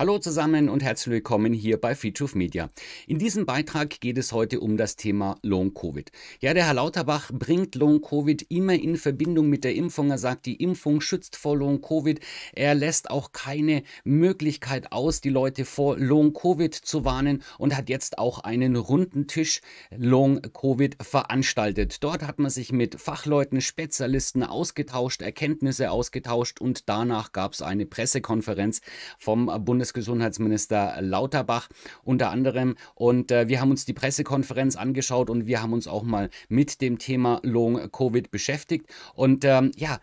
Hallo zusammen und herzlich willkommen hier bei Feature Media. In diesem Beitrag geht es heute um das Thema Long-Covid. Ja, der Herr Lauterbach bringt Long-Covid immer in Verbindung mit der Impfung. Er sagt, die Impfung schützt vor Long-Covid. Er lässt auch keine Möglichkeit aus, die Leute vor Long-Covid zu warnen und hat jetzt auch einen runden Tisch Long-Covid veranstaltet. Dort hat man sich mit Fachleuten, Spezialisten ausgetauscht, Erkenntnisse ausgetauscht und danach gab es eine Pressekonferenz vom Bundes Bundesgesundheitsminister Lauterbach unter anderem. Und äh, wir haben uns die Pressekonferenz angeschaut und wir haben uns auch mal mit dem Thema Long-Covid beschäftigt. Und ähm, ja,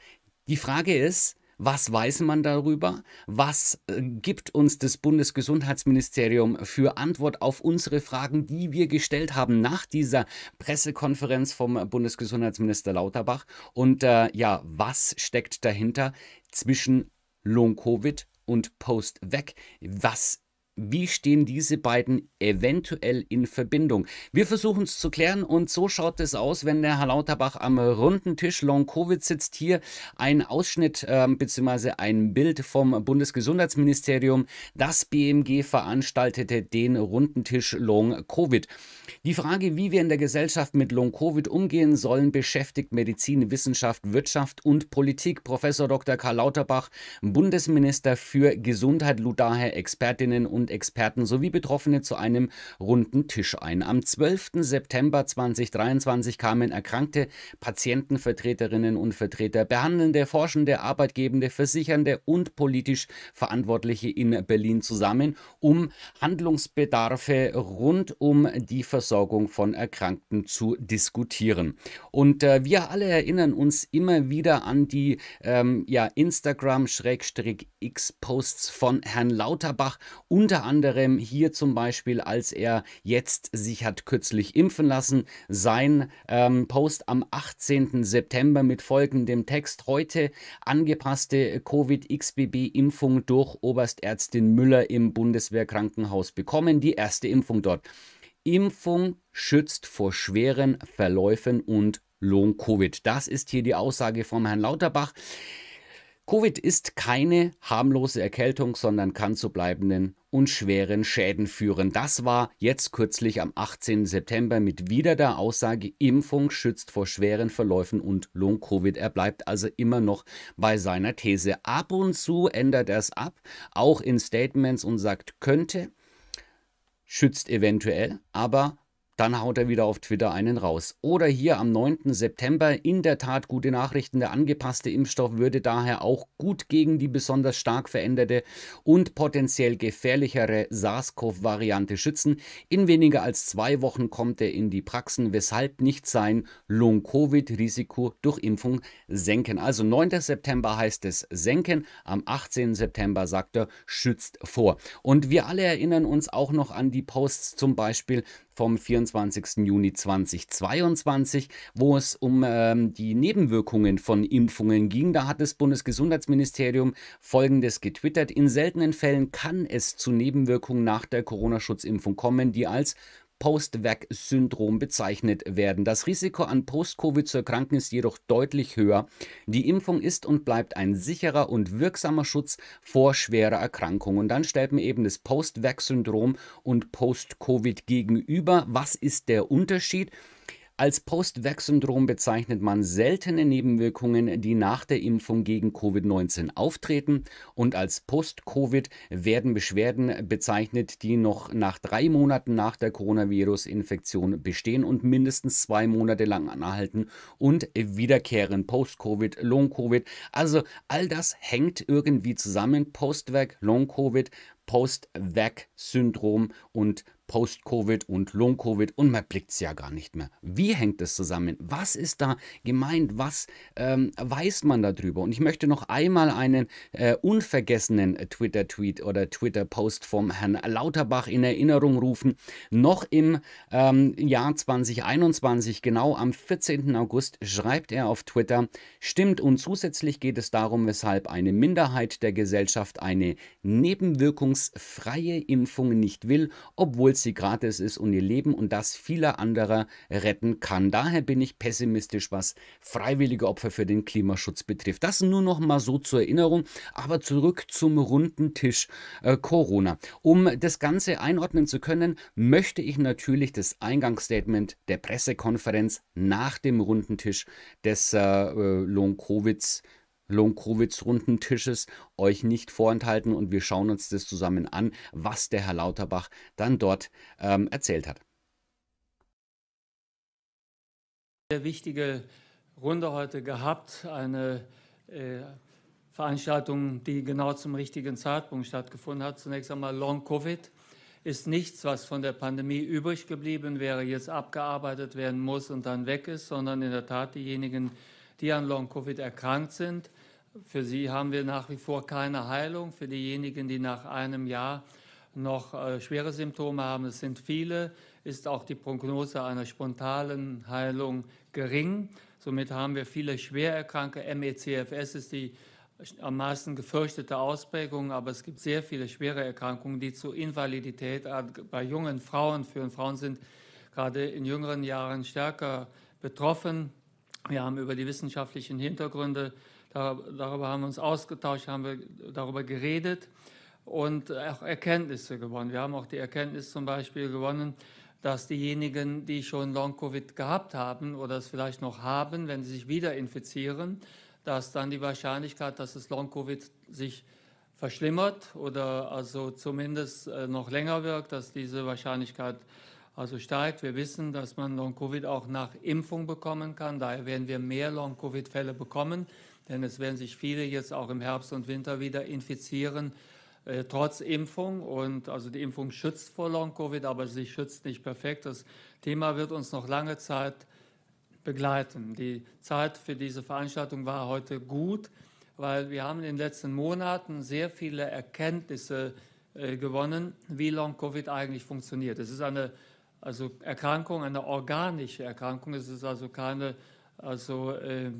die Frage ist, was weiß man darüber? Was äh, gibt uns das Bundesgesundheitsministerium für Antwort auf unsere Fragen, die wir gestellt haben nach dieser Pressekonferenz vom Bundesgesundheitsminister Lauterbach? Und äh, ja, was steckt dahinter zwischen Long-Covid und Post weg, was wie stehen diese beiden eventuell in Verbindung? Wir versuchen es zu klären und so schaut es aus, wenn der Herr Lauterbach am runden Tisch Long-Covid sitzt. Hier ein Ausschnitt äh, bzw. ein Bild vom Bundesgesundheitsministerium. Das BMG veranstaltete den runden Tisch Long-Covid. Die Frage, wie wir in der Gesellschaft mit Long-Covid umgehen sollen, beschäftigt Medizin, Wissenschaft, Wirtschaft und Politik. Professor Dr. Karl Lauterbach, Bundesminister für Gesundheit, lud daher Expertinnen und und Experten sowie Betroffene zu einem runden Tisch ein. Am 12. September 2023 kamen Erkrankte, Patientenvertreterinnen und Vertreter, Behandelnde, Forschende, Arbeitgebende, Versichernde und politisch Verantwortliche in Berlin zusammen, um Handlungsbedarfe rund um die Versorgung von Erkrankten zu diskutieren. Und äh, wir alle erinnern uns immer wieder an die ähm, ja, Instagram-X-Posts von Herrn Lauterbach, unter unter anderem hier zum Beispiel, als er jetzt sich hat kürzlich impfen lassen, sein ähm, Post am 18. September mit folgendem Text. Heute angepasste Covid-XBB-Impfung durch Oberstärztin Müller im Bundeswehrkrankenhaus bekommen. Die erste Impfung dort. Impfung schützt vor schweren Verläufen und Long-Covid. Das ist hier die Aussage vom Herrn Lauterbach. Covid ist keine harmlose Erkältung, sondern kann zu bleibenden und schweren Schäden führen. Das war jetzt kürzlich am 18. September mit wieder der Aussage, Impfung schützt vor schweren Verläufen und Long-Covid. Er bleibt also immer noch bei seiner These. Ab und zu ändert er es ab, auch in Statements und sagt, könnte, schützt eventuell, aber dann haut er wieder auf Twitter einen raus. Oder hier am 9. September, in der Tat gute Nachrichten, der angepasste Impfstoff würde daher auch gut gegen die besonders stark veränderte und potenziell gefährlichere SARS-CoV-Variante schützen. In weniger als zwei Wochen kommt er in die Praxen, weshalb nicht sein Long-Covid-Risiko durch Impfung senken. Also 9. September heißt es senken, am 18. September sagt er, schützt vor. Und wir alle erinnern uns auch noch an die Posts zum Beispiel vom 24. Juni 2022, wo es um ähm, die Nebenwirkungen von Impfungen ging. Da hat das Bundesgesundheitsministerium Folgendes getwittert. In seltenen Fällen kann es zu Nebenwirkungen nach der Corona-Schutzimpfung kommen, die als Postwerk-Syndrom bezeichnet werden. Das Risiko an Post-Covid zu erkranken ist jedoch deutlich höher. Die Impfung ist und bleibt ein sicherer und wirksamer Schutz vor schwerer Erkrankung. Und dann stellt man eben das Post-Vac-Syndrom und Post-Covid gegenüber. Was ist der Unterschied? Als Post-Vax-Syndrom bezeichnet man seltene Nebenwirkungen, die nach der Impfung gegen Covid-19 auftreten. Und als Post-Covid werden Beschwerden bezeichnet, die noch nach drei Monaten nach der Coronavirus-Infektion bestehen und mindestens zwei Monate lang anhalten und wiederkehren. Post-Covid, Long-Covid. Also all das hängt irgendwie zusammen. Post-Vac, Long-Covid. Post-Vac-Syndrom und Post-Covid und Long-Covid und man blickt es ja gar nicht mehr. Wie hängt das zusammen? Was ist da gemeint? Was ähm, weiß man darüber? Und ich möchte noch einmal einen äh, unvergessenen äh, Twitter-Tweet oder Twitter-Post vom Herrn Lauterbach in Erinnerung rufen. Noch im ähm, Jahr 2021, genau am 14. August, schreibt er auf Twitter, stimmt und zusätzlich geht es darum, weshalb eine Minderheit der Gesellschaft eine Nebenwirkung allerdings freie Impfung nicht will, obwohl sie gratis ist und ihr Leben und das vieler anderer retten kann. Daher bin ich pessimistisch, was freiwillige Opfer für den Klimaschutz betrifft. Das nur noch mal so zur Erinnerung, aber zurück zum runden Tisch äh, Corona. Um das Ganze einordnen zu können, möchte ich natürlich das Eingangsstatement der Pressekonferenz nach dem runden Tisch des äh, äh Long-Covids Long-Covid-Rundentisches euch nicht vorenthalten und wir schauen uns das zusammen an, was der Herr Lauterbach dann dort ähm, erzählt hat. Sehr wichtige Runde heute gehabt, eine äh, Veranstaltung, die genau zum richtigen Zeitpunkt stattgefunden hat. Zunächst einmal Long-Covid ist nichts, was von der Pandemie übrig geblieben wäre, jetzt abgearbeitet werden muss und dann weg ist, sondern in der Tat diejenigen, die an Long-Covid erkrankt sind, für sie haben wir nach wie vor keine Heilung. Für diejenigen, die nach einem Jahr noch äh, schwere Symptome haben, es sind viele, ist auch die Prognose einer spontanen Heilung gering. Somit haben wir viele Schwererkrankte. MECFS ist die am meisten gefürchtete Ausprägung, aber es gibt sehr viele schwere Erkrankungen, die zu Invalidität bei jungen Frauen führen. Frauen sind gerade in jüngeren Jahren stärker betroffen. Wir haben über die wissenschaftlichen Hintergründe Darüber haben wir uns ausgetauscht, haben wir darüber geredet und auch Erkenntnisse gewonnen. Wir haben auch die Erkenntnis zum Beispiel gewonnen, dass diejenigen, die schon Long-Covid gehabt haben oder es vielleicht noch haben, wenn sie sich wieder infizieren, dass dann die Wahrscheinlichkeit, dass es Long-Covid sich verschlimmert oder also zumindest äh, noch länger wirkt, dass diese Wahrscheinlichkeit also steigt. Wir wissen, dass man Long-Covid auch nach Impfung bekommen kann. Daher werden wir mehr Long-Covid-Fälle bekommen denn es werden sich viele jetzt auch im Herbst und Winter wieder infizieren, äh, trotz Impfung. Und also die Impfung schützt vor Long-Covid, aber sie schützt nicht perfekt. Das Thema wird uns noch lange Zeit begleiten. Die Zeit für diese Veranstaltung war heute gut, weil wir haben in den letzten Monaten sehr viele Erkenntnisse äh, gewonnen, wie Long-Covid eigentlich funktioniert. Es ist eine also Erkrankung, eine organische Erkrankung. Es ist also keine also, äh,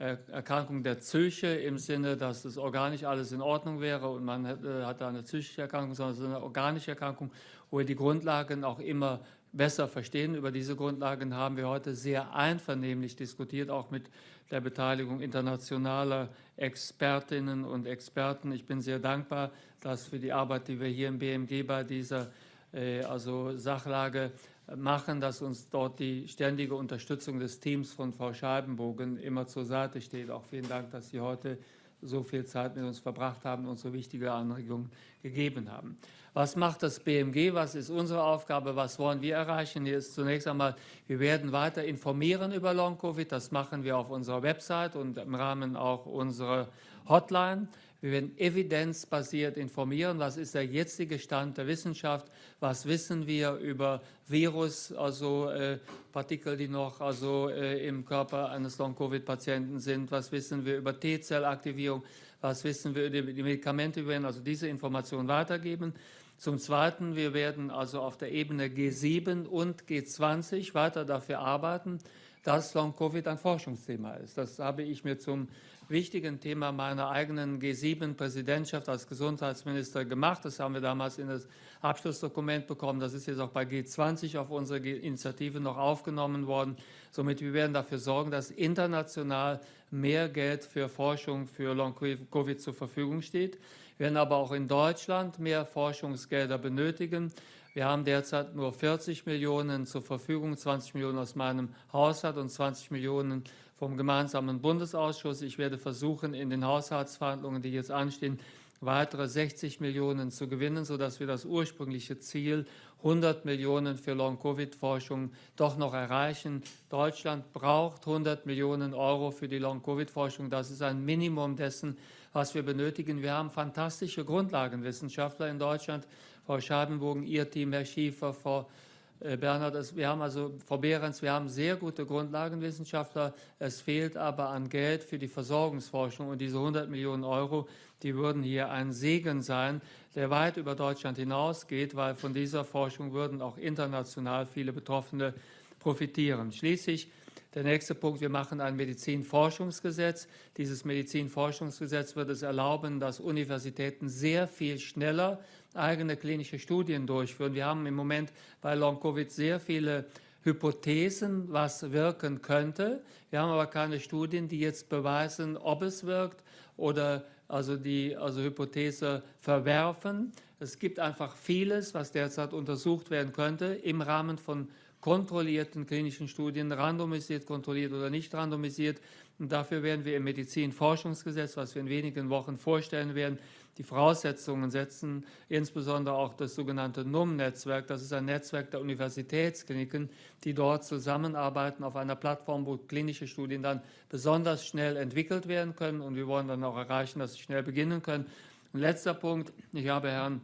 äh, Erkrankung der Psyche im Sinne, dass das organisch alles in Ordnung wäre und man hat da eine psychische Erkrankung, sondern es ist eine organische Erkrankung, wo wir die Grundlagen auch immer besser verstehen. Über diese Grundlagen haben wir heute sehr einvernehmlich diskutiert, auch mit der Beteiligung internationaler Expertinnen und Experten. Ich bin sehr dankbar, dass für die Arbeit, die wir hier im BMG bei dieser äh, also Sachlage machen, dass uns dort die ständige Unterstützung des Teams von Frau Scheibenbogen immer zur Seite steht. Auch vielen Dank, dass Sie heute so viel Zeit mit uns verbracht haben und so wichtige Anregungen gegeben haben. Was macht das BMG? Was ist unsere Aufgabe? Was wollen wir erreichen? Hier ist zunächst einmal, wir werden weiter informieren über Long-Covid. Das machen wir auf unserer Website und im Rahmen auch unserer Hotline. Wir werden evidenzbasiert informieren, was ist der jetzige Stand der Wissenschaft, was wissen wir über Virus, also äh, Partikel, die noch also äh, im Körper eines Long-Covid-Patienten sind, was wissen wir über T-Zellaktivierung, was wissen wir über die Medikamente, wir werden also diese Informationen weitergeben. Zum Zweiten, wir werden also auf der Ebene G7 und G20 weiter dafür arbeiten, dass Long-Covid ein Forschungsthema ist. Das habe ich mir zum wichtigen Thema meiner eigenen G7-Präsidentschaft als Gesundheitsminister gemacht. Das haben wir damals in das Abschlussdokument bekommen. Das ist jetzt auch bei G20 auf unsere Initiative noch aufgenommen worden. Somit wir werden dafür sorgen, dass international mehr Geld für Forschung für Long-Covid zur Verfügung steht. Wir werden aber auch in Deutschland mehr Forschungsgelder benötigen. Wir haben derzeit nur 40 Millionen zur Verfügung, 20 Millionen aus meinem Haushalt und 20 Millionen vom gemeinsamen Bundesausschuss. Ich werde versuchen, in den Haushaltsverhandlungen, die jetzt anstehen, weitere 60 Millionen zu gewinnen, sodass wir das ursprüngliche Ziel 100 Millionen für Long-Covid-Forschung doch noch erreichen. Deutschland braucht 100 Millionen Euro für die Long-Covid-Forschung. Das ist ein Minimum dessen, was wir benötigen. Wir haben fantastische Grundlagenwissenschaftler in Deutschland. Frau Scheibenbogen, Ihr Team, Herr Schiefer, Frau äh, Bernhard, wir haben also, Frau Behrens, wir haben sehr gute Grundlagenwissenschaftler. Es fehlt aber an Geld für die Versorgungsforschung und diese 100 Millionen Euro, die würden hier ein Segen sein, der weit über Deutschland hinausgeht, weil von dieser Forschung würden auch international viele Betroffene profitieren. Schließlich der nächste Punkt, wir machen ein Medizinforschungsgesetz. Dieses Medizinforschungsgesetz wird es erlauben, dass Universitäten sehr viel schneller eigene klinische Studien durchführen. Wir haben im Moment bei Long-Covid sehr viele Hypothesen, was wirken könnte. Wir haben aber keine Studien, die jetzt beweisen, ob es wirkt oder also die also Hypothese verwerfen. Es gibt einfach vieles, was derzeit untersucht werden könnte im Rahmen von kontrollierten klinischen Studien, randomisiert, kontrolliert oder nicht randomisiert. Und dafür werden wir im Medizinforschungsgesetz, was wir in wenigen Wochen vorstellen werden, die Voraussetzungen setzen, insbesondere auch das sogenannte NUM-Netzwerk. Das ist ein Netzwerk der Universitätskliniken, die dort zusammenarbeiten auf einer Plattform, wo klinische Studien dann besonders schnell entwickelt werden können. Und wir wollen dann auch erreichen, dass sie schnell beginnen können. Und letzter Punkt, ich habe Herrn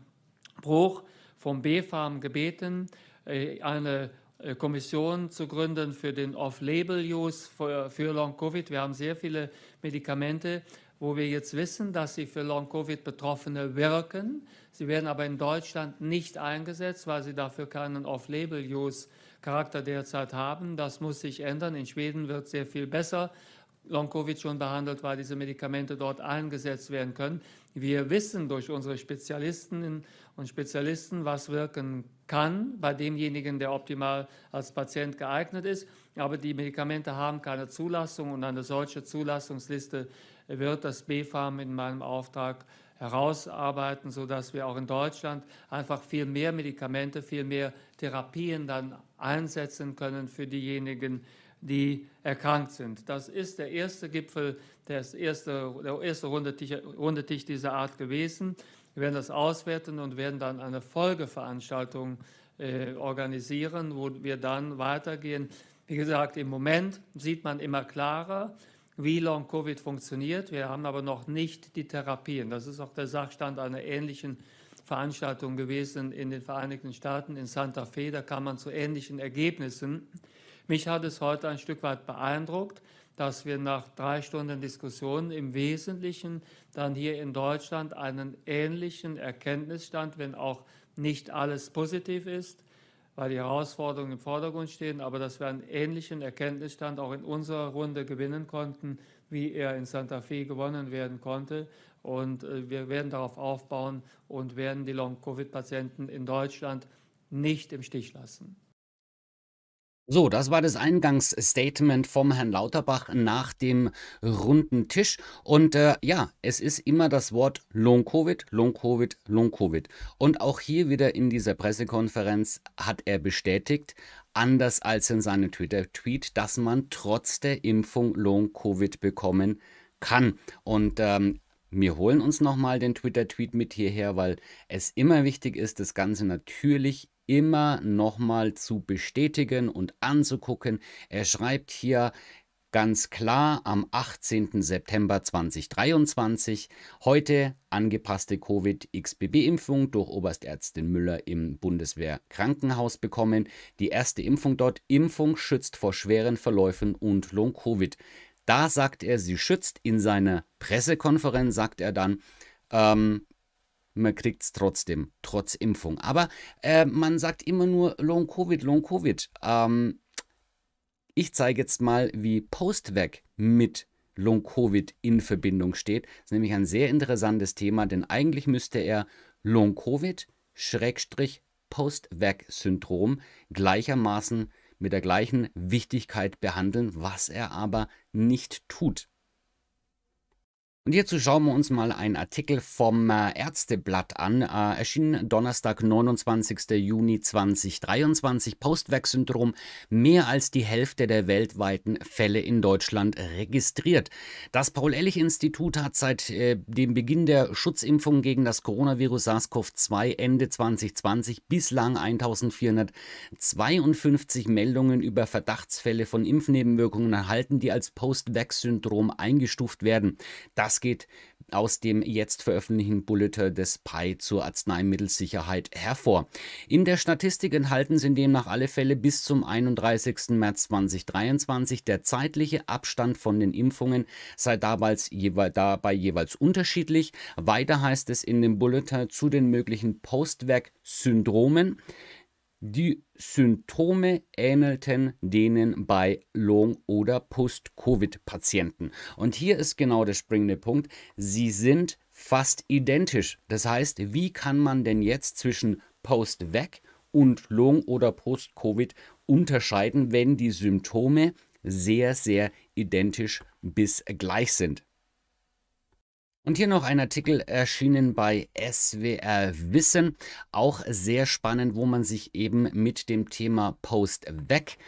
Bruch vom BfArM gebeten, äh, eine äh, Kommission zu gründen für den Off-Label-Use für, für Long-Covid. Wir haben sehr viele Medikamente, wo wir jetzt wissen, dass sie für Long-Covid-Betroffene wirken. Sie werden aber in Deutschland nicht eingesetzt, weil sie dafür keinen Off-Label-Use-Charakter derzeit haben. Das muss sich ändern. In Schweden wird sehr viel besser Long-Covid schon behandelt, weil diese Medikamente dort eingesetzt werden können. Wir wissen durch unsere Spezialistinnen und Spezialisten, was wirken kann bei demjenigen, der optimal als Patient geeignet ist. Aber die Medikamente haben keine Zulassung und eine solche Zulassungsliste wird das BfArM in meinem Auftrag herausarbeiten, sodass wir auch in Deutschland einfach viel mehr Medikamente, viel mehr Therapien dann einsetzen können für diejenigen, die erkrankt sind. Das ist der erste Gipfel, das erste, der erste Runde Tisch dieser Art gewesen. Wir werden das auswerten und werden dann eine Folgeveranstaltung äh, organisieren, wo wir dann weitergehen. Wie gesagt, im Moment sieht man immer klarer, wie Long-Covid funktioniert. Wir haben aber noch nicht die Therapien. Das ist auch der Sachstand einer ähnlichen Veranstaltung gewesen in den Vereinigten Staaten, in Santa Fe. Da kam man zu ähnlichen Ergebnissen. Mich hat es heute ein Stück weit beeindruckt, dass wir nach drei Stunden Diskussion im Wesentlichen dann hier in Deutschland einen ähnlichen Erkenntnisstand, wenn auch nicht alles positiv ist, weil die Herausforderungen im Vordergrund stehen, aber dass wir einen ähnlichen Erkenntnisstand auch in unserer Runde gewinnen konnten, wie er in Santa Fe gewonnen werden konnte. Und äh, wir werden darauf aufbauen und werden die Long-Covid-Patienten in Deutschland nicht im Stich lassen. So, das war das Eingangsstatement vom Herrn Lauterbach nach dem runden Tisch. Und äh, ja, es ist immer das Wort Long-Covid, Long-Covid, Long-Covid. Und auch hier wieder in dieser Pressekonferenz hat er bestätigt, anders als in seinem Twitter-Tweet, dass man trotz der Impfung Long-Covid bekommen kann. Und ähm, wir holen uns nochmal den Twitter-Tweet mit hierher, weil es immer wichtig ist, das Ganze natürlich immer nochmal zu bestätigen und anzugucken. Er schreibt hier ganz klar am 18. September 2023. Heute angepasste Covid-XBB-Impfung durch Oberstärztin Müller im Bundeswehrkrankenhaus bekommen. Die erste Impfung dort. Impfung schützt vor schweren Verläufen und Long-Covid. Da sagt er, sie schützt. In seiner Pressekonferenz sagt er dann, ähm, man kriegt es trotzdem, trotz Impfung. Aber äh, man sagt immer nur Long-Covid, Long-Covid. Ähm, ich zeige jetzt mal, wie Postwerk mit Long-Covid in Verbindung steht. Das ist nämlich ein sehr interessantes Thema, denn eigentlich müsste er Long-Covid, Schrägstrich, Postwerk-Syndrom gleichermaßen mit der gleichen Wichtigkeit behandeln, was er aber nicht tut. Und hierzu schauen wir uns mal einen Artikel vom äh, Ärzteblatt an, äh, erschienen Donnerstag, 29. Juni 2023. Postwerksyndrom, mehr als die Hälfte der weltweiten Fälle in Deutschland registriert. Das Paul-Ehrlich-Institut hat seit äh, dem Beginn der Schutzimpfung gegen das Coronavirus SARS-CoV-2 Ende 2020 bislang 1452 Meldungen über Verdachtsfälle von Impfnebenwirkungen erhalten, die als Post-Vax-Syndrom eingestuft werden. Das geht aus dem jetzt veröffentlichten Bulletin des PI zur Arzneimittelsicherheit hervor. In der Statistik enthalten sind demnach alle Fälle bis zum 31. März 2023. Der zeitliche Abstand von den Impfungen sei damals jewe dabei jeweils unterschiedlich. Weiter heißt es in dem Bulletin zu den möglichen Postwerk-Syndromen. Die Symptome ähnelten denen bei Long- oder Post-Covid-Patienten. Und hier ist genau der springende Punkt. Sie sind fast identisch. Das heißt, wie kann man denn jetzt zwischen Post-Vac und Long- oder Post-Covid unterscheiden, wenn die Symptome sehr, sehr identisch bis gleich sind? Und hier noch ein Artikel erschienen bei SWR Wissen, auch sehr spannend, wo man sich eben mit dem Thema Post weg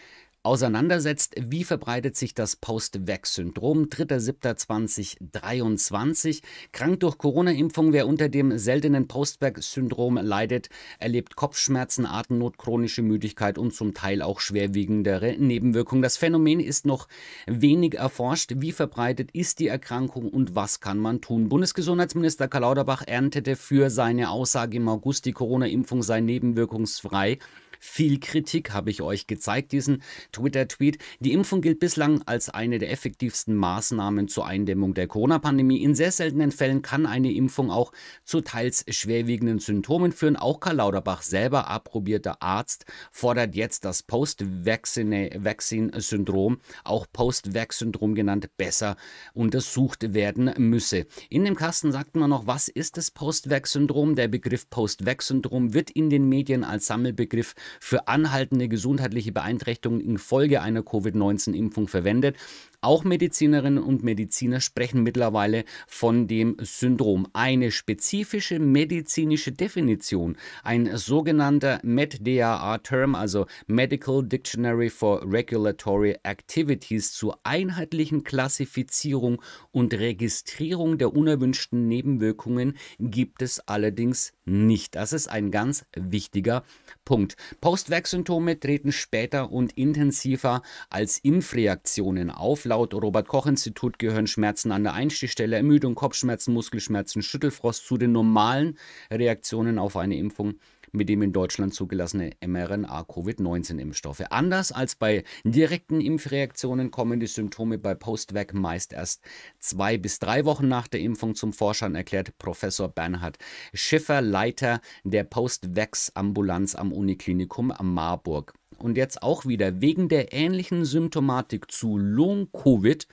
auseinandersetzt. Wie verbreitet sich das Post-Vax-Syndrom? 3.7.2023. Krank durch Corona-Impfung. Wer unter dem seltenen Post-Vax-Syndrom leidet, erlebt Kopfschmerzen, Atemnot, chronische Müdigkeit und zum Teil auch schwerwiegendere Nebenwirkungen. Das Phänomen ist noch wenig erforscht. Wie verbreitet ist die Erkrankung und was kann man tun? Bundesgesundheitsminister Karl Lauterbach erntete für seine Aussage im August, die Corona-Impfung sei nebenwirkungsfrei, viel Kritik habe ich euch gezeigt, diesen Twitter-Tweet. Die Impfung gilt bislang als eine der effektivsten Maßnahmen zur Eindämmung der Corona-Pandemie. In sehr seltenen Fällen kann eine Impfung auch zu teils schwerwiegenden Symptomen führen. Auch Karl Lauterbach, selber approbierter Arzt, fordert jetzt das Post-Vaccine-Syndrom, auch Post-Vac-Syndrom genannt, besser untersucht werden müsse. In dem Kasten sagt man noch, was ist das Post-Vac-Syndrom? Der Begriff Post-Vac-Syndrom wird in den Medien als Sammelbegriff für anhaltende gesundheitliche Beeinträchtigungen infolge einer Covid-19-Impfung verwendet. Auch Medizinerinnen und Mediziner sprechen mittlerweile von dem Syndrom. Eine spezifische medizinische Definition, ein sogenannter MedDAA-Term, also Medical Dictionary for Regulatory Activities, zur einheitlichen Klassifizierung und Registrierung der unerwünschten Nebenwirkungen gibt es allerdings nicht. Das ist ein ganz wichtiger Punkt. Postwerksymptome treten später und intensiver als Impfreaktionen auf laut Robert-Koch-Institut gehören Schmerzen an der Einstichstelle, Ermüdung, Kopfschmerzen, Muskelschmerzen, Schüttelfrost zu den normalen Reaktionen auf eine Impfung mit dem in Deutschland zugelassene mRNA-Covid-19-Impfstoffe. Anders als bei direkten Impfreaktionen kommen die Symptome bei Postvac meist erst zwei bis drei Wochen nach der Impfung zum Vorschein, erklärt Professor Bernhard Schiffer, Leiter der Postvax-Ambulanz am Uniklinikum Marburg. Und jetzt auch wieder wegen der ähnlichen Symptomatik zu Long-Covid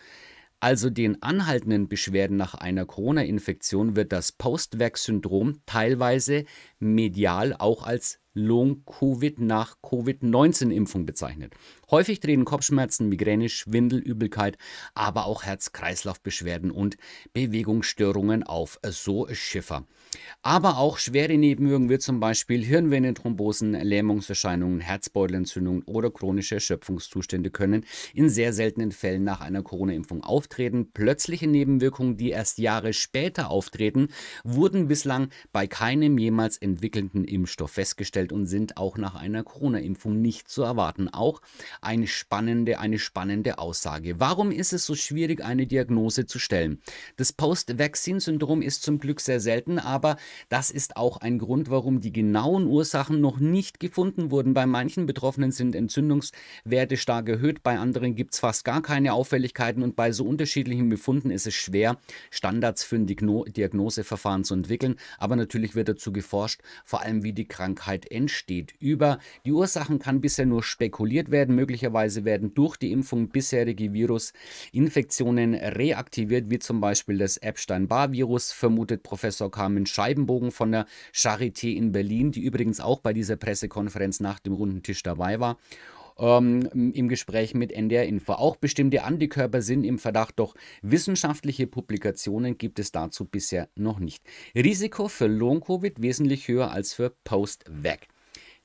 also den anhaltenden Beschwerden nach einer Corona-Infektion, wird das Postwerk-Syndrom teilweise medial auch als Long-Covid nach Covid-19-Impfung bezeichnet. Häufig treten Kopfschmerzen, Migräne, Schwindel, Übelkeit, aber auch Herz-Kreislauf-Beschwerden und Bewegungsstörungen auf. So Schiffer. Aber auch schwere Nebenwirkungen wie zum Beispiel Hirnvenenthrombosen, Lähmungserscheinungen, Herzbeutelentzündungen oder chronische Erschöpfungszustände können in sehr seltenen Fällen nach einer Corona-Impfung auftreten. Plötzliche Nebenwirkungen, die erst Jahre später auftreten, wurden bislang bei keinem jemals entwickelnden Impfstoff festgestellt und sind auch nach einer Corona-Impfung nicht zu erwarten. Auch eine spannende, eine spannende Aussage. Warum ist es so schwierig, eine Diagnose zu stellen? Das Post-Vaccine-Syndrom ist zum Glück sehr selten, aber aber das ist auch ein Grund, warum die genauen Ursachen noch nicht gefunden wurden. Bei manchen Betroffenen sind Entzündungswerte stark erhöht, bei anderen gibt es fast gar keine Auffälligkeiten und bei so unterschiedlichen Befunden ist es schwer, Standards für ein Diagnoseverfahren zu entwickeln. Aber natürlich wird dazu geforscht, vor allem wie die Krankheit entsteht. Über die Ursachen kann bisher nur spekuliert werden. Möglicherweise werden durch die Impfung bisherige Virusinfektionen reaktiviert, wie zum Beispiel das Epstein-Barr-Virus, vermutet Professor Carmen Scheibenbogen von der Charité in Berlin, die übrigens auch bei dieser Pressekonferenz nach dem runden Tisch dabei war. Ähm, im Gespräch mit NDR Info. Auch bestimmte Antikörper sind im Verdacht, doch wissenschaftliche Publikationen gibt es dazu bisher noch nicht. Risiko für Long-Covid wesentlich höher als für Post-Vac.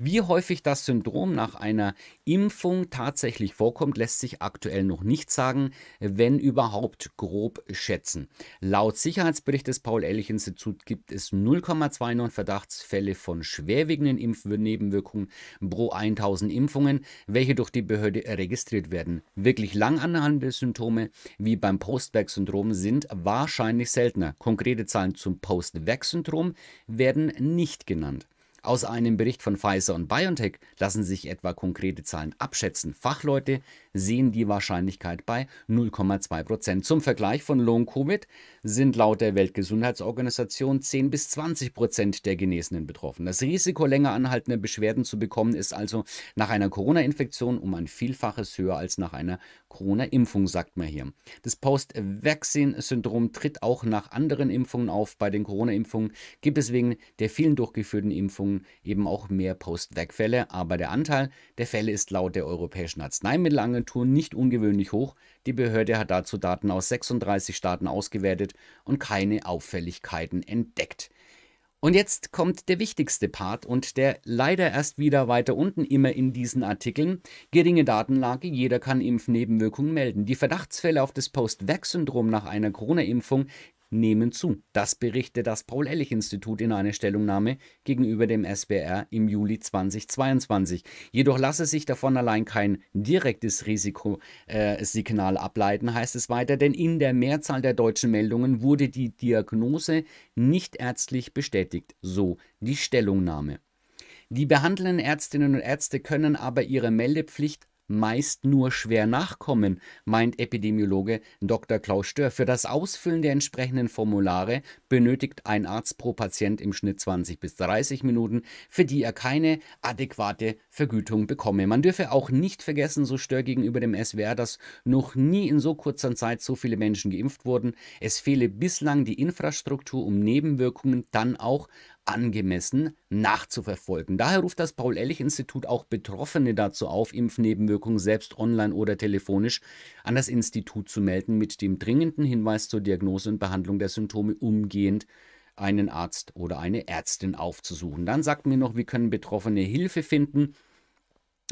Wie häufig das Syndrom nach einer Impfung tatsächlich vorkommt, lässt sich aktuell noch nicht sagen, wenn überhaupt grob schätzen. Laut Sicherheitsbericht des Paul-Ehrlich-Instituts gibt es 0,29 Verdachtsfälle von schwerwiegenden Impfnebenwirkungen pro 1000 Impfungen, welche durch die Behörde registriert werden. Wirklich lang anhaltende Symptome wie beim Post-Vax-Syndrom sind wahrscheinlich seltener. Konkrete Zahlen zum Post-Vax-Syndrom werden nicht genannt. Aus einem Bericht von Pfizer und BioNTech lassen sich etwa konkrete Zahlen abschätzen. Fachleute sehen die Wahrscheinlichkeit bei 0,2 Prozent. Zum Vergleich von Long-Covid sind laut der Weltgesundheitsorganisation 10 bis 20 Prozent der Genesenen betroffen. Das Risiko, länger anhaltende Beschwerden zu bekommen, ist also nach einer Corona-Infektion um ein Vielfaches höher als nach einer Corona-Impfung, sagt man hier. Das Post-Vaccine-Syndrom tritt auch nach anderen Impfungen auf. Bei den Corona-Impfungen gibt es wegen der vielen durchgeführten Impfungen eben auch mehr Post-Vac-Fälle, aber der Anteil der Fälle ist laut der Europäischen Arzneimittelagentur nicht ungewöhnlich hoch. Die Behörde hat dazu Daten aus 36 Staaten ausgewertet und keine Auffälligkeiten entdeckt. Und jetzt kommt der wichtigste Part und der leider erst wieder weiter unten immer in diesen Artikeln. Geringe Datenlage, jeder kann Impfnebenwirkungen melden. Die Verdachtsfälle auf das Post-Vax-Syndrom nach einer Corona-Impfung nehmen zu. Das berichtet das Paul-Ehrlich-Institut in einer Stellungnahme gegenüber dem SBR im Juli 2022. Jedoch lasse sich davon allein kein direktes Risikosignal äh, ableiten, heißt es weiter, denn in der Mehrzahl der deutschen Meldungen wurde die Diagnose nicht ärztlich bestätigt, so die Stellungnahme. Die behandelnden Ärztinnen und Ärzte können aber ihre Meldepflicht meist nur schwer nachkommen, meint Epidemiologe Dr. Klaus Stör. Für das Ausfüllen der entsprechenden Formulare benötigt ein Arzt pro Patient im Schnitt 20 bis 30 Minuten, für die er keine adäquate Vergütung bekomme. Man dürfe auch nicht vergessen, so Stör gegenüber dem SWR, dass noch nie in so kurzer Zeit so viele Menschen geimpft wurden. Es fehle bislang die Infrastruktur, um Nebenwirkungen dann auch angemessen nachzuverfolgen. Daher ruft das Paul-Ehrlich-Institut auch Betroffene dazu auf, Impfnebenwirkungen selbst online oder telefonisch an das Institut zu melden, mit dem dringenden Hinweis zur Diagnose und Behandlung der Symptome umgehend einen Arzt oder eine Ärztin aufzusuchen. Dann sagt mir noch, wie können Betroffene Hilfe finden?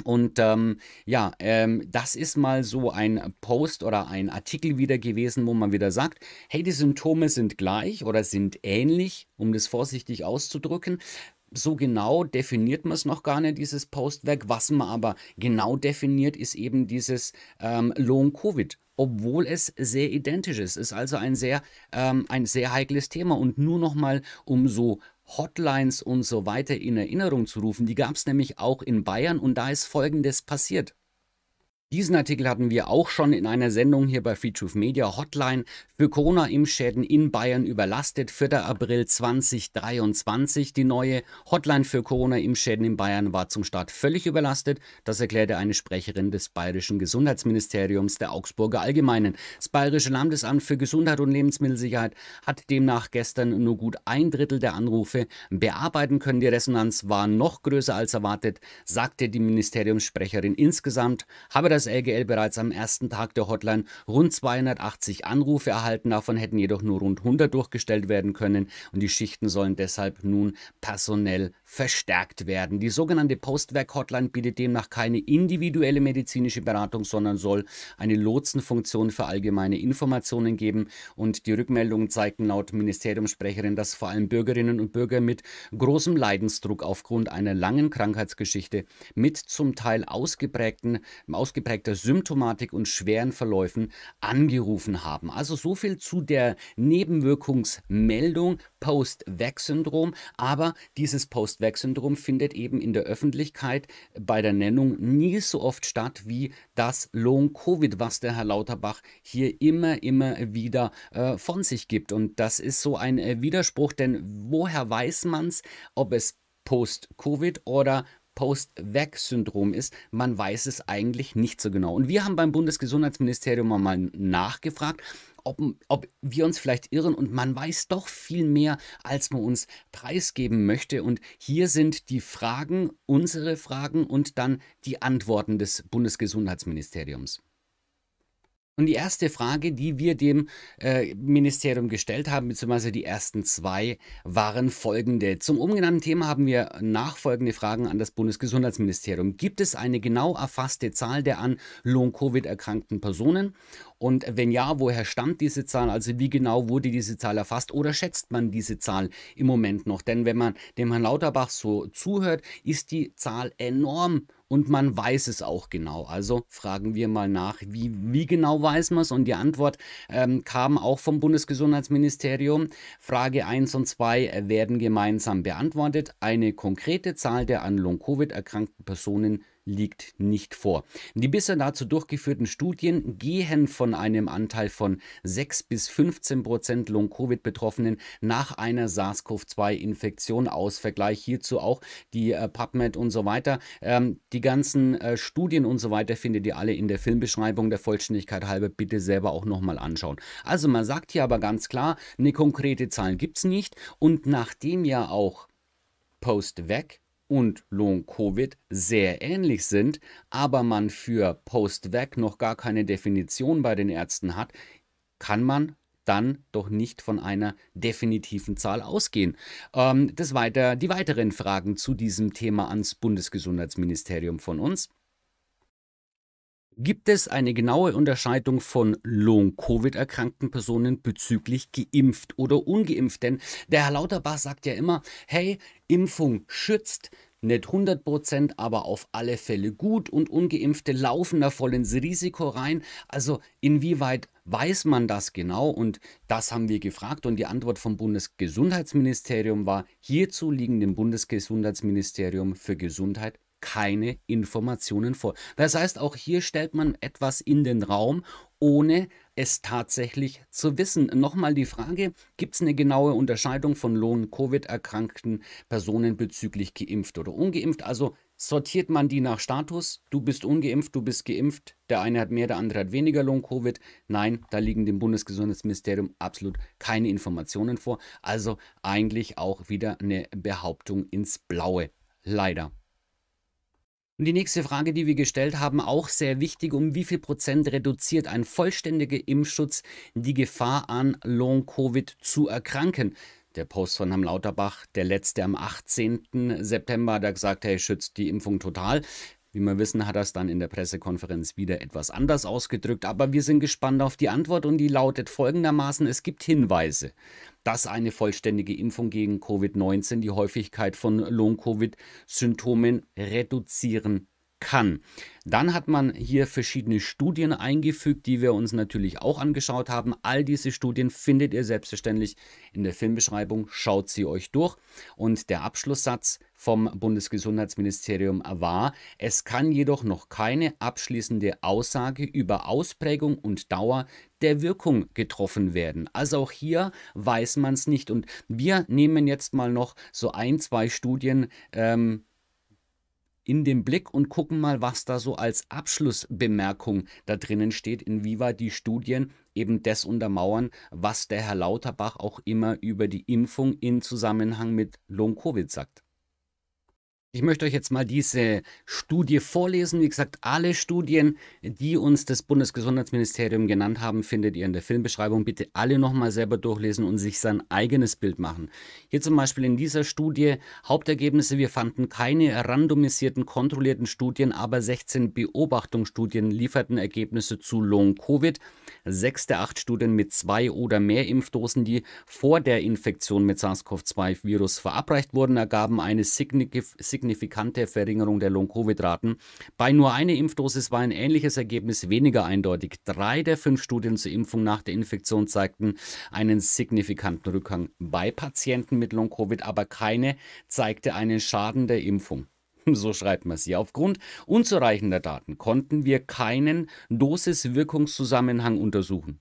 Und ähm, ja, ähm, das ist mal so ein Post oder ein Artikel wieder gewesen, wo man wieder sagt, hey, die Symptome sind gleich oder sind ähnlich, um das vorsichtig auszudrücken. So genau definiert man es noch gar nicht, dieses Postwerk. Was man aber genau definiert, ist eben dieses ähm, Long-Covid obwohl es sehr identisch ist. Es Ist also ein sehr, ähm, ein sehr heikles Thema. Und nur noch mal, um so Hotlines und so weiter in Erinnerung zu rufen. Die gab es nämlich auch in Bayern und da ist Folgendes passiert. Diesen Artikel hatten wir auch schon in einer Sendung hier bei FreeTruth Media Hotline für Corona-Impfschäden in Bayern überlastet. 4. April 2023. Die neue Hotline für Corona-Impfschäden in Bayern war zum Start völlig überlastet. Das erklärte eine Sprecherin des Bayerischen Gesundheitsministeriums der Augsburger Allgemeinen. Das Bayerische Landesamt für Gesundheit und Lebensmittelsicherheit hat demnach gestern nur gut ein Drittel der Anrufe bearbeiten können. Die Resonanz war noch größer als erwartet, sagte die Ministeriumssprecherin. Insgesamt habe das das LGL bereits am ersten Tag der Hotline rund 280 Anrufe erhalten. Davon hätten jedoch nur rund 100 durchgestellt werden können und die Schichten sollen deshalb nun personell verstärkt werden. Die sogenannte Postwerk-Hotline bietet demnach keine individuelle medizinische Beratung, sondern soll eine Lotsenfunktion für allgemeine Informationen geben. Und die Rückmeldungen zeigten laut Ministeriumssprecherin, dass vor allem Bürgerinnen und Bürger mit großem Leidensdruck aufgrund einer langen Krankheitsgeschichte mit zum Teil ausgeprägten, ausgeprägten ausgeprägter Symptomatik und schweren Verläufen angerufen haben. Also so viel zu der Nebenwirkungsmeldung Post-Vac-Syndrom. Aber dieses Post-Vac-Syndrom findet eben in der Öffentlichkeit bei der Nennung nie so oft statt wie das Long-Covid, was der Herr Lauterbach hier immer, immer wieder äh, von sich gibt. Und das ist so ein äh, Widerspruch, denn woher weiß man es, ob es Post-Covid oder Post-Vac-Syndrom ist. Man weiß es eigentlich nicht so genau. Und wir haben beim Bundesgesundheitsministerium mal nachgefragt, ob, ob wir uns vielleicht irren und man weiß doch viel mehr, als man uns preisgeben möchte. Und hier sind die Fragen, unsere Fragen und dann die Antworten des Bundesgesundheitsministeriums. Und die erste Frage, die wir dem äh, Ministerium gestellt haben, beziehungsweise die ersten zwei, waren folgende. Zum umgenannten Thema haben wir nachfolgende Fragen an das Bundesgesundheitsministerium. Gibt es eine genau erfasste Zahl der an Long-Covid erkrankten Personen? Und wenn ja, woher stammt diese Zahl? Also wie genau wurde diese Zahl erfasst oder schätzt man diese Zahl im Moment noch? Denn wenn man dem Herrn Lauterbach so zuhört, ist die Zahl enorm und man weiß es auch genau. Also fragen wir mal nach, wie, wie genau weiß man es? Und die Antwort ähm, kam auch vom Bundesgesundheitsministerium. Frage 1 und 2 äh, werden gemeinsam beantwortet. Eine konkrete Zahl der an Long-Covid erkrankten Personen liegt nicht vor. Die bisher dazu durchgeführten Studien gehen von einem Anteil von 6 bis 15 Prozent Long-Covid-Betroffenen nach einer SARS-CoV-2-Infektion aus. Vergleich hierzu auch die äh, PubMed und so weiter. Ähm, die ganzen äh, Studien und so weiter findet ihr alle in der Filmbeschreibung der Vollständigkeit halber. Bitte selber auch nochmal anschauen. Also man sagt hier aber ganz klar, eine konkrete Zahl gibt es nicht. Und nachdem ja auch Post-Vac und Long-Covid sehr ähnlich sind, aber man für Post-Vac noch gar keine Definition bei den Ärzten hat, kann man dann doch nicht von einer definitiven Zahl ausgehen. Ähm, das weiter, die weiteren Fragen zu diesem Thema ans Bundesgesundheitsministerium von uns gibt es eine genaue Unterscheidung von Long-Covid-erkrankten Personen bezüglich geimpft oder ungeimpft. Denn der Herr Lauterbach sagt ja immer, hey, Impfung schützt, nicht 100 Prozent, aber auf alle Fälle gut und ungeimpfte laufen da voll ins Risiko rein. Also inwieweit weiß man das genau? Und das haben wir gefragt und die Antwort vom Bundesgesundheitsministerium war, hierzu liegen dem Bundesgesundheitsministerium für Gesundheit keine Informationen vor. Das heißt, auch hier stellt man etwas in den Raum, ohne es tatsächlich zu wissen. Nochmal die Frage, gibt es eine genaue Unterscheidung von Lohn-Covid-erkrankten Personen bezüglich geimpft oder ungeimpft? Also sortiert man die nach Status, du bist ungeimpft, du bist geimpft, der eine hat mehr, der andere hat weniger lohn covid Nein, da liegen dem Bundesgesundheitsministerium absolut keine Informationen vor. Also eigentlich auch wieder eine Behauptung ins Blaue. Leider. Und die nächste Frage, die wir gestellt haben, auch sehr wichtig, um wie viel Prozent reduziert ein vollständiger Impfschutz die Gefahr an Long-Covid zu erkranken? Der Post von Herrn Lauterbach, der letzte am 18. September, da gesagt, hey, schützt die Impfung total. Wie wir wissen, hat er es dann in der Pressekonferenz wieder etwas anders ausgedrückt, aber wir sind gespannt auf die Antwort und die lautet folgendermaßen, es gibt Hinweise, dass eine vollständige Impfung gegen Covid-19 die Häufigkeit von Long-Covid-Symptomen reduzieren kann. Dann hat man hier verschiedene Studien eingefügt, die wir uns natürlich auch angeschaut haben. All diese Studien findet ihr selbstverständlich in der Filmbeschreibung. Schaut sie euch durch. Und der Abschlusssatz vom Bundesgesundheitsministerium war, es kann jedoch noch keine abschließende Aussage über Ausprägung und Dauer der Wirkung getroffen werden. Also auch hier weiß man es nicht. Und wir nehmen jetzt mal noch so ein, zwei Studien. Ähm, in den Blick und gucken mal, was da so als Abschlussbemerkung da drinnen steht, inwieweit die Studien eben das untermauern, was der Herr Lauterbach auch immer über die Impfung in Zusammenhang mit Long-Covid sagt. Ich möchte euch jetzt mal diese Studie vorlesen. Wie gesagt, alle Studien, die uns das Bundesgesundheitsministerium genannt haben, findet ihr in der Filmbeschreibung. Bitte alle nochmal selber durchlesen und sich sein eigenes Bild machen. Hier zum Beispiel in dieser Studie Hauptergebnisse. Wir fanden keine randomisierten, kontrollierten Studien, aber 16 Beobachtungsstudien lieferten Ergebnisse zu Long-Covid sechs der acht Studien mit zwei oder mehr Impfdosen, die vor der Infektion mit SARS-CoV-2-Virus verabreicht wurden, ergaben eine signifikante Verringerung der Long-Covid-Raten. Bei nur einer Impfdosis war ein ähnliches Ergebnis weniger eindeutig. Drei der fünf Studien zur Impfung nach der Infektion zeigten einen signifikanten Rückgang bei Patienten mit Long-Covid, aber keine zeigte einen Schaden der Impfung. so schreibt man sie. Aufgrund unzureichender Daten konnten wir keinen Dosis-Wirkungszusammenhang untersuchen.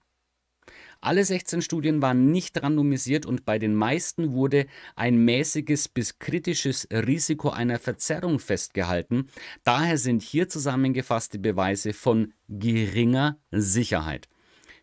Alle 16 Studien waren nicht randomisiert und bei den meisten wurde ein mäßiges bis kritisches Risiko einer Verzerrung festgehalten. Daher sind hier zusammengefasste Beweise von geringer Sicherheit.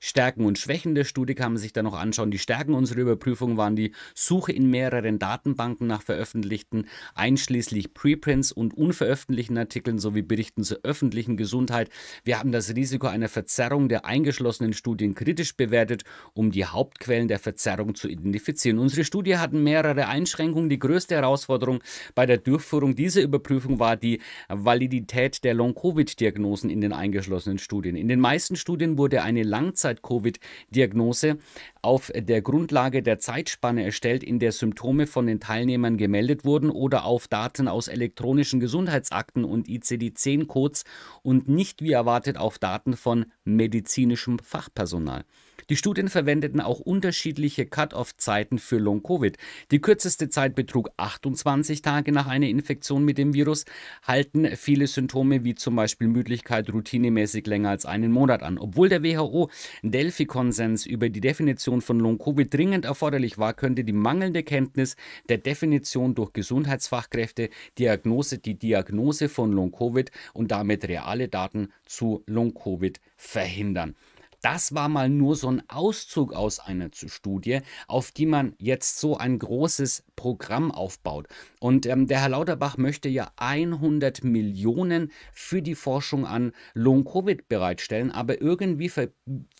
Stärken und Schwächen der Studie kann man sich dann noch anschauen. Die Stärken unserer Überprüfung waren die Suche in mehreren Datenbanken nach veröffentlichten, einschließlich Preprints und unveröffentlichten Artikeln sowie Berichten zur öffentlichen Gesundheit. Wir haben das Risiko einer Verzerrung der eingeschlossenen Studien kritisch bewertet, um die Hauptquellen der Verzerrung zu identifizieren. Unsere Studie hatten mehrere Einschränkungen. Die größte Herausforderung bei der Durchführung dieser Überprüfung war die Validität der Long-Covid-Diagnosen in den eingeschlossenen Studien. In den meisten Studien wurde eine Langzeit Langzeit-Covid-Diagnose auf der Grundlage der Zeitspanne erstellt, in der Symptome von den Teilnehmern gemeldet wurden oder auf Daten aus elektronischen Gesundheitsakten und ICD-10-Codes und nicht wie erwartet auf Daten von medizinischem Fachpersonal. Die Studien verwendeten auch unterschiedliche Cut-off-Zeiten für Long-Covid. Die kürzeste Zeit betrug 28 Tage nach einer Infektion mit dem Virus, halten viele Symptome wie zum Beispiel Müdigkeit routinemäßig länger als einen Monat an. Obwohl der WHO-Delphi-Konsens über die Definition von Long-Covid dringend erforderlich war, könnte die mangelnde Kenntnis der Definition durch Gesundheitsfachkräfte Diagnose, die Diagnose von Long-Covid und damit reale Daten zu Long-Covid verhindern. Das war mal nur so ein Auszug aus einer Studie, auf die man jetzt so ein großes Programm aufbaut. Und ähm, der Herr Lauterbach möchte ja 100 Millionen für die Forschung an Long-Covid bereitstellen, aber irgendwie ver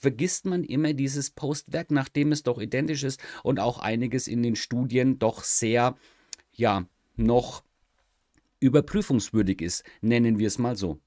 vergisst man immer dieses Postwerk, nachdem es doch identisch ist und auch einiges in den Studien doch sehr, ja, noch überprüfungswürdig ist, nennen wir es mal so.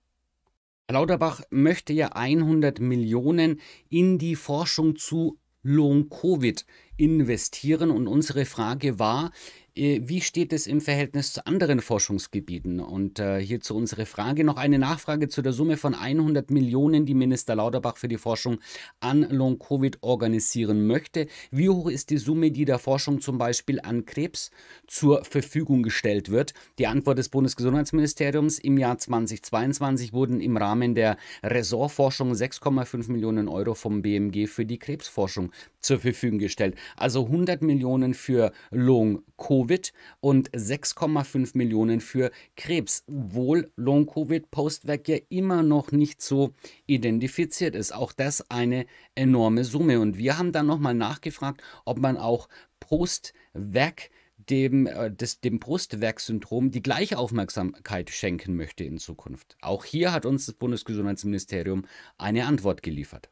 Lauterbach möchte ja 100 Millionen in die Forschung zu Long-Covid investieren und unsere Frage war, äh, wie steht es im Verhältnis zu anderen Forschungsgebieten? Und äh, hierzu unsere Frage noch eine Nachfrage zu der Summe von 100 Millionen, die Minister Lauterbach für die Forschung an Long-Covid organisieren möchte. Wie hoch ist die Summe, die der Forschung zum Beispiel an Krebs zur Verfügung gestellt wird? Die Antwort des Bundesgesundheitsministeriums im Jahr 2022 wurden im Rahmen der Ressortforschung 6,5 Millionen Euro vom BMG für die Krebsforschung zur Verfügung gestellt. Also 100 Millionen für Long-Covid. Covid und 6,5 Millionen für Krebs, obwohl Long-Covid-Postwerk ja immer noch nicht so identifiziert ist. Auch das eine enorme Summe. Und wir haben dann nochmal nachgefragt, ob man auch Postwerk dem, äh, dem Brustwerksyndrom die gleiche Aufmerksamkeit schenken möchte in Zukunft. Auch hier hat uns das Bundesgesundheitsministerium eine Antwort geliefert.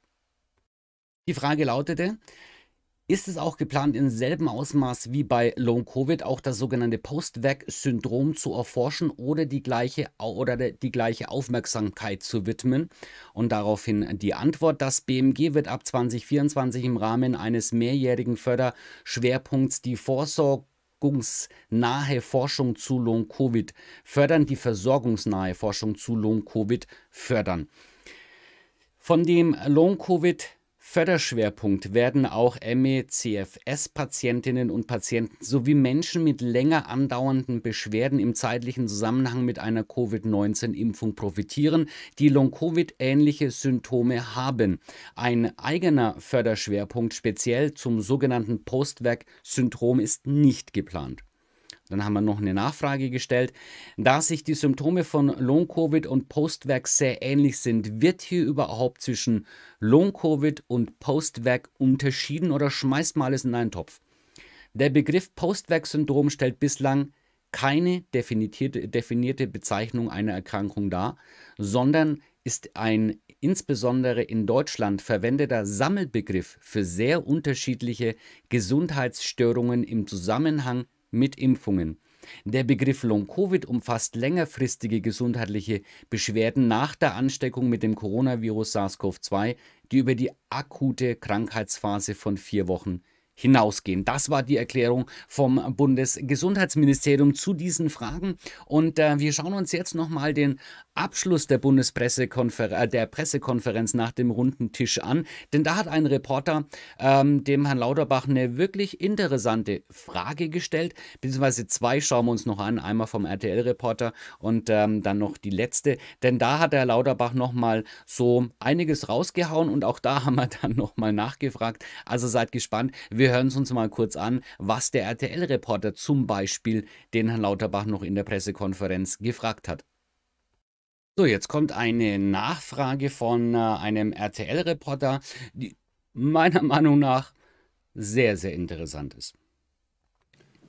Die Frage lautete, ist es auch geplant, im selben Ausmaß wie bei Long Covid auch das sogenannte post Postweg-Syndrom zu erforschen oder die gleiche oder die gleiche Aufmerksamkeit zu widmen? Und daraufhin die Antwort: Das BMG wird ab 2024 im Rahmen eines mehrjährigen Förderschwerpunkts die Vorsorge versorgungsnahe Forschung zu Long-Covid fördern, die versorgungsnahe Forschung zu Long-Covid fördern. Von dem Long-Covid Förderschwerpunkt werden auch ME-CFS-Patientinnen und Patienten sowie Menschen mit länger andauernden Beschwerden im zeitlichen Zusammenhang mit einer Covid-19-Impfung profitieren, die Long-Covid-ähnliche Symptome haben. Ein eigener Förderschwerpunkt speziell zum sogenannten Postwerk-Syndrom ist nicht geplant. Dann haben wir noch eine Nachfrage gestellt. Da sich die Symptome von Long-Covid und Postwerk sehr ähnlich sind, wird hier überhaupt zwischen Long-Covid und Postwerk unterschieden oder schmeißt mal alles in einen Topf? Der Begriff Postwerk-Syndrom stellt bislang keine definierte, definierte Bezeichnung einer Erkrankung dar, sondern ist ein insbesondere in Deutschland verwendeter Sammelbegriff für sehr unterschiedliche Gesundheitsstörungen im Zusammenhang mit Impfungen. Der Begriff Long-Covid umfasst längerfristige gesundheitliche Beschwerden nach der Ansteckung mit dem Coronavirus SARS-CoV-2, die über die akute Krankheitsphase von vier Wochen hinausgehen. Das war die Erklärung vom Bundesgesundheitsministerium zu diesen Fragen. Und äh, wir schauen uns jetzt nochmal den Abschluss der Bundespressekonferenz, äh, der Pressekonferenz nach dem runden Tisch an, denn da hat ein Reporter ähm, dem Herrn Lauterbach eine wirklich interessante Frage gestellt, beziehungsweise zwei schauen wir uns noch an, einmal vom RTL-Reporter und ähm, dann noch die letzte, denn da hat der Herr Lauterbach nochmal so einiges rausgehauen und auch da haben wir dann nochmal nachgefragt, also seid gespannt, wir hören es uns mal kurz an, was der RTL-Reporter zum Beispiel den Herrn Lauterbach noch in der Pressekonferenz gefragt hat. So, jetzt kommt eine Nachfrage von äh, einem RTL-Reporter, die meiner Meinung nach sehr, sehr interessant ist.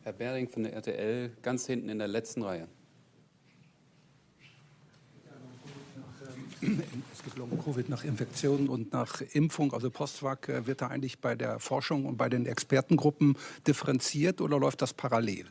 Herr Bering von der RTL, ganz hinten in der letzten Reihe. Es geht um Covid nach Infektionen und nach Impfung. Also Postwag äh, wird da eigentlich bei der Forschung und bei den Expertengruppen differenziert oder läuft das parallel?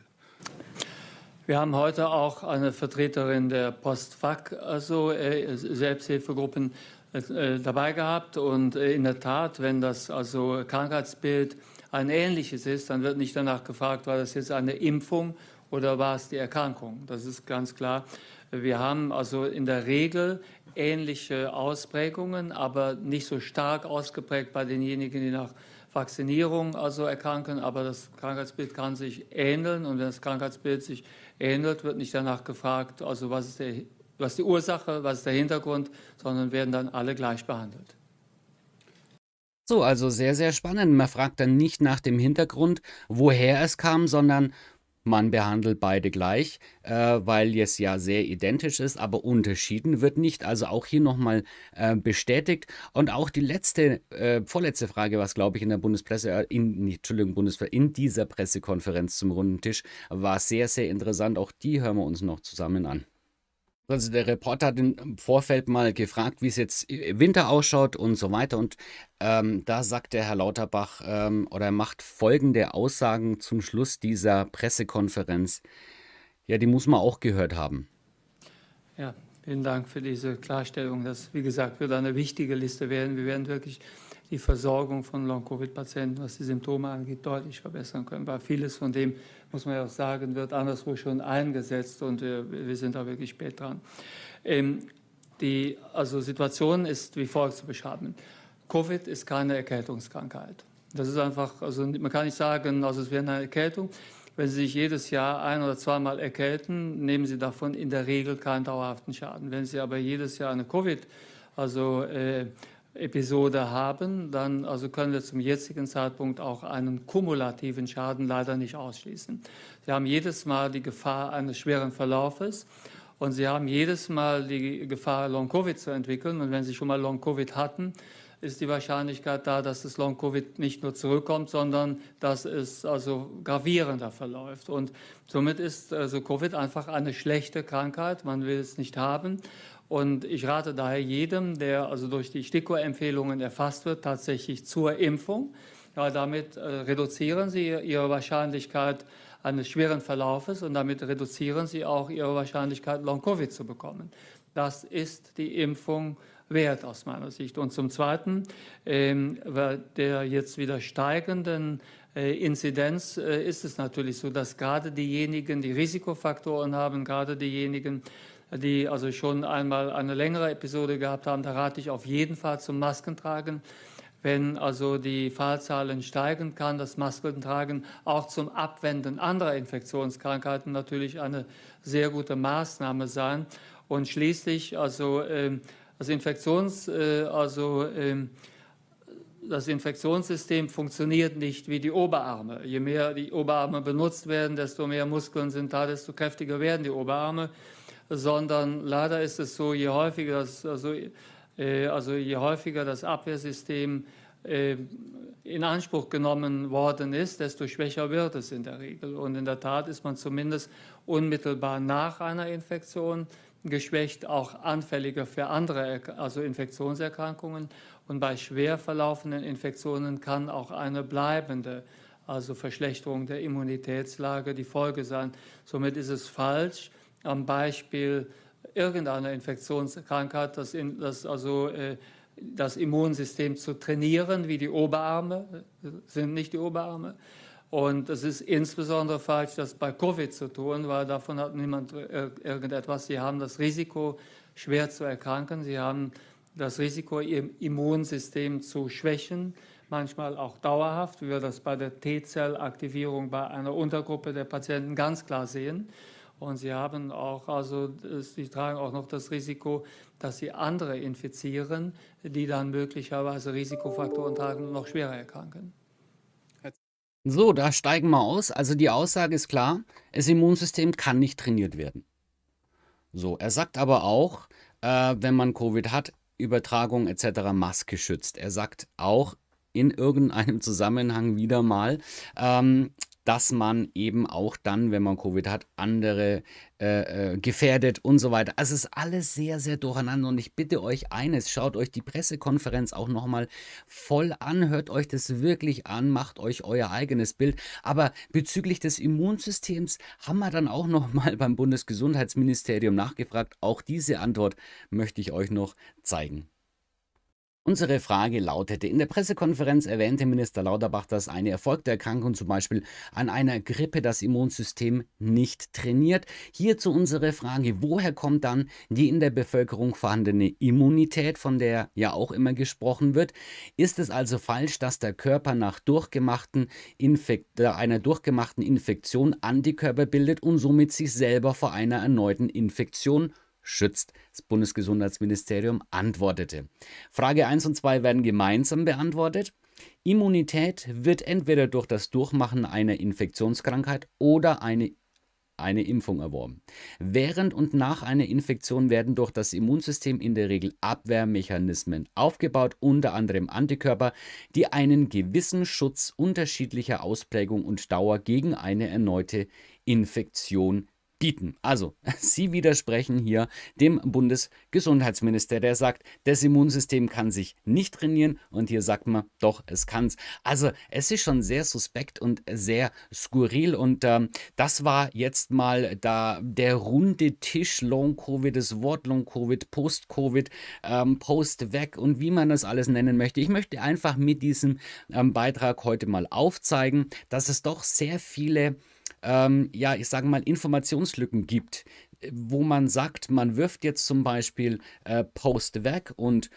Wir haben heute auch eine Vertreterin der Postfach, also äh, Selbsthilfegruppen äh, äh, dabei gehabt. Und in der Tat, wenn das also Krankheitsbild ein ähnliches ist, dann wird nicht danach gefragt, war das jetzt eine Impfung oder war es die Erkrankung. Das ist ganz klar. Wir haben also in der Regel ähnliche Ausprägungen, aber nicht so stark ausgeprägt bei denjenigen, die nach Vaccinierung also erkranken. Aber das Krankheitsbild kann sich ähneln und wenn das Krankheitsbild sich ähnelt, wird nicht danach gefragt, also was ist, der, was ist die Ursache, was ist der Hintergrund, sondern werden dann alle gleich behandelt. So, also sehr, sehr spannend. Man fragt dann nicht nach dem Hintergrund, woher es kam, sondern man behandelt beide gleich, äh, weil es ja sehr identisch ist, aber unterschieden wird nicht. Also auch hier nochmal äh, bestätigt. Und auch die letzte, äh, vorletzte Frage, was glaube ich in der Bundespresse, äh, in, Entschuldigung, Bundespresse, in dieser Pressekonferenz zum runden Tisch, war sehr, sehr interessant. Auch die hören wir uns noch zusammen an. Also der Reporter hat im Vorfeld mal gefragt, wie es jetzt im Winter ausschaut und so weiter. Und ähm, da sagt der Herr Lauterbach ähm, oder macht folgende Aussagen zum Schluss dieser Pressekonferenz. Ja, die muss man auch gehört haben. Ja, vielen Dank für diese Klarstellung, Das, wie gesagt, wird eine wichtige Liste werden. Wir werden wirklich die Versorgung von Long-Covid-Patienten, was die Symptome angeht, deutlich verbessern können. Weil vieles von dem, muss man ja auch sagen, wird anderswo schon eingesetzt und wir, wir sind da wirklich spät dran. Ähm, die also Situation ist wie folgt zu beschreiben. Covid ist keine Erkältungskrankheit. Das ist einfach, also man kann nicht sagen, also es wäre eine Erkältung. Wenn Sie sich jedes Jahr ein oder zweimal erkälten, nehmen Sie davon in der Regel keinen dauerhaften Schaden. Wenn Sie aber jedes Jahr eine Covid, also äh, Episode haben, dann also können wir zum jetzigen Zeitpunkt auch einen kumulativen Schaden leider nicht ausschließen. Sie haben jedes Mal die Gefahr eines schweren Verlaufes und Sie haben jedes Mal die Gefahr, Long-Covid zu entwickeln. Und wenn Sie schon mal Long-Covid hatten, ist die Wahrscheinlichkeit da, dass das Long-Covid nicht nur zurückkommt, sondern dass es also gravierender verläuft. Und somit ist also Covid einfach eine schlechte Krankheit. Man will es nicht haben. Und ich rate daher jedem, der also durch die STIKO-Empfehlungen erfasst wird, tatsächlich zur Impfung. Ja, damit äh, reduzieren Sie Ihre Wahrscheinlichkeit eines schweren Verlaufes und damit reduzieren Sie auch Ihre Wahrscheinlichkeit, Long-Covid zu bekommen. Das ist die Impfung wert aus meiner Sicht. Und zum Zweiten, äh, der jetzt wieder steigenden äh, Inzidenz äh, ist es natürlich so, dass gerade diejenigen, die Risikofaktoren haben, gerade diejenigen, die also schon einmal eine längere Episode gehabt haben, da rate ich auf jeden Fall zum Maskentragen. Wenn also die Fallzahlen steigen, kann das Maskentragen auch zum Abwenden anderer Infektionskrankheiten natürlich eine sehr gute Maßnahme sein. Und schließlich also äh, das Infektions äh, also äh, das Infektionssystem funktioniert nicht wie die Oberarme. Je mehr die Oberarme benutzt werden, desto mehr Muskeln sind da, desto kräftiger werden die Oberarme sondern leider ist es so, je häufiger das, also, äh, also je häufiger das Abwehrsystem äh, in Anspruch genommen worden ist, desto schwächer wird es in der Regel. Und in der Tat ist man zumindest unmittelbar nach einer Infektion geschwächt, auch anfälliger für andere, also Infektionserkrankungen. Und bei schwer verlaufenden Infektionen kann auch eine bleibende, also Verschlechterung der Immunitätslage die Folge sein. Somit ist es falsch, am Beispiel irgendeiner Infektionskrankheit, das, in, das also äh, das Immunsystem zu trainieren, wie die Oberarme, äh, sind nicht die Oberarme. Und es ist insbesondere falsch, das bei Covid zu tun, weil davon hat niemand äh, irgendetwas. Sie haben das Risiko, schwer zu erkranken. Sie haben das Risiko, ihr Immunsystem zu schwächen, manchmal auch dauerhaft, wie wir das bei der T-Zellaktivierung bei einer Untergruppe der Patienten ganz klar sehen. Und sie haben auch, also sie tragen auch noch das Risiko, dass sie andere infizieren, die dann möglicherweise Risikofaktoren tragen und noch schwerer erkranken. So, da steigen wir aus. Also die Aussage ist klar, das Immunsystem kann nicht trainiert werden. So, er sagt aber auch, äh, wenn man Covid hat, Übertragung etc. Maske schützt. Er sagt auch in irgendeinem Zusammenhang wieder mal, ähm, dass man eben auch dann, wenn man Covid hat, andere äh, äh, gefährdet und so weiter. Also es ist alles sehr, sehr durcheinander. Und ich bitte euch eines, schaut euch die Pressekonferenz auch nochmal voll an, hört euch das wirklich an, macht euch euer eigenes Bild. Aber bezüglich des Immunsystems haben wir dann auch nochmal beim Bundesgesundheitsministerium nachgefragt. Auch diese Antwort möchte ich euch noch zeigen. Unsere Frage lautete, in der Pressekonferenz erwähnte Minister Lauterbach, dass eine erfolgte Erkrankung zum Beispiel an einer Grippe das Immunsystem nicht trainiert. Hierzu unsere Frage, woher kommt dann die in der Bevölkerung vorhandene Immunität, von der ja auch immer gesprochen wird? Ist es also falsch, dass der Körper nach durchgemachten Infekt, äh, einer durchgemachten Infektion Antikörper bildet und somit sich selber vor einer erneuten Infektion schützt. Das Bundesgesundheitsministerium antwortete. Frage 1 und 2 werden gemeinsam beantwortet. Immunität wird entweder durch das Durchmachen einer Infektionskrankheit oder eine, eine Impfung erworben. Während und nach einer Infektion werden durch das Immunsystem in der Regel Abwehrmechanismen aufgebaut, unter anderem Antikörper, die einen gewissen Schutz unterschiedlicher Ausprägung und Dauer gegen eine erneute Infektion bieten. Also, Sie widersprechen hier dem Bundesgesundheitsminister, der sagt, das Immunsystem kann sich nicht trainieren und hier sagt man, doch, es kann es. Also, es ist schon sehr suspekt und sehr skurril und ähm, das war jetzt mal da der runde Tisch Long-Covid, das Wort Long-Covid, Post-Covid, ähm, Post-Weg und wie man das alles nennen möchte. Ich möchte einfach mit diesem ähm, Beitrag heute mal aufzeigen, dass es doch sehr viele ähm, ja, ich sage mal, Informationslücken gibt, wo man sagt, man wirft jetzt zum Beispiel äh, Post weg und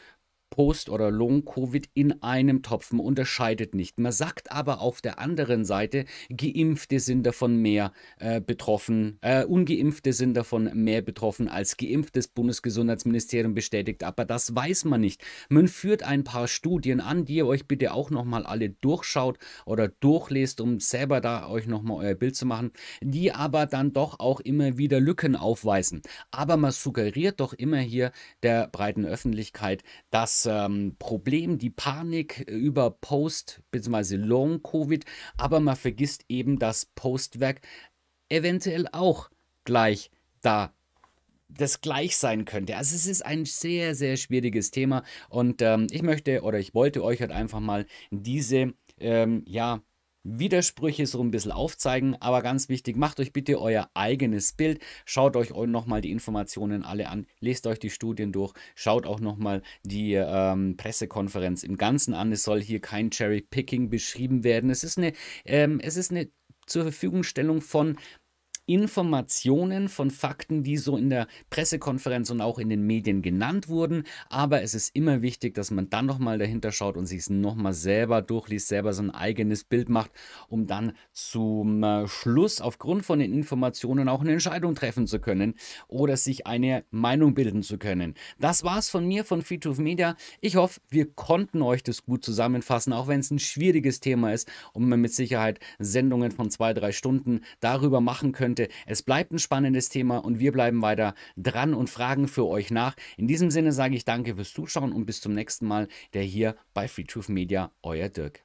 Post- oder Long-Covid in einem Topf. unterscheidet nicht. Man sagt aber auf der anderen Seite, Geimpfte sind davon mehr äh, betroffen, äh, Ungeimpfte sind davon mehr betroffen als Geimpftes. Bundesgesundheitsministerium bestätigt, aber das weiß man nicht. Man führt ein paar Studien an, die ihr euch bitte auch nochmal alle durchschaut oder durchlest, um selber da euch nochmal euer Bild zu machen, die aber dann doch auch immer wieder Lücken aufweisen. Aber man suggeriert doch immer hier der breiten Öffentlichkeit, dass ähm, Problem, die Panik äh, über Post- bzw. Long-Covid, aber man vergisst eben, dass Postwerk eventuell auch gleich da das gleich sein könnte. Also es ist ein sehr, sehr schwieriges Thema und ähm, ich möchte oder ich wollte euch halt einfach mal diese, ähm, ja, Widersprüche so ein bisschen aufzeigen. Aber ganz wichtig, macht euch bitte euer eigenes Bild. Schaut euch nochmal die Informationen alle an, lest euch die Studien durch, schaut auch nochmal die ähm, Pressekonferenz im Ganzen an. Es soll hier kein Cherry-Picking beschrieben werden. Es ist eine, ähm, es ist eine zur Verfügungstellung von Informationen von Fakten, die so in der Pressekonferenz und auch in den Medien genannt wurden. Aber es ist immer wichtig, dass man dann nochmal dahinter schaut und sich es nochmal selber durchliest, selber sein eigenes Bild macht, um dann zum äh, Schluss aufgrund von den Informationen auch eine Entscheidung treffen zu können oder sich eine Meinung bilden zu können. Das war's von mir von Feedtooth Media. Ich hoffe, wir konnten euch das gut zusammenfassen, auch wenn es ein schwieriges Thema ist und man mit Sicherheit Sendungen von zwei, drei Stunden darüber machen können könnte. Es bleibt ein spannendes Thema und wir bleiben weiter dran und fragen für euch nach. In diesem Sinne sage ich danke fürs Zuschauen und bis zum nächsten Mal, der hier bei FreeTruth Media, euer Dirk.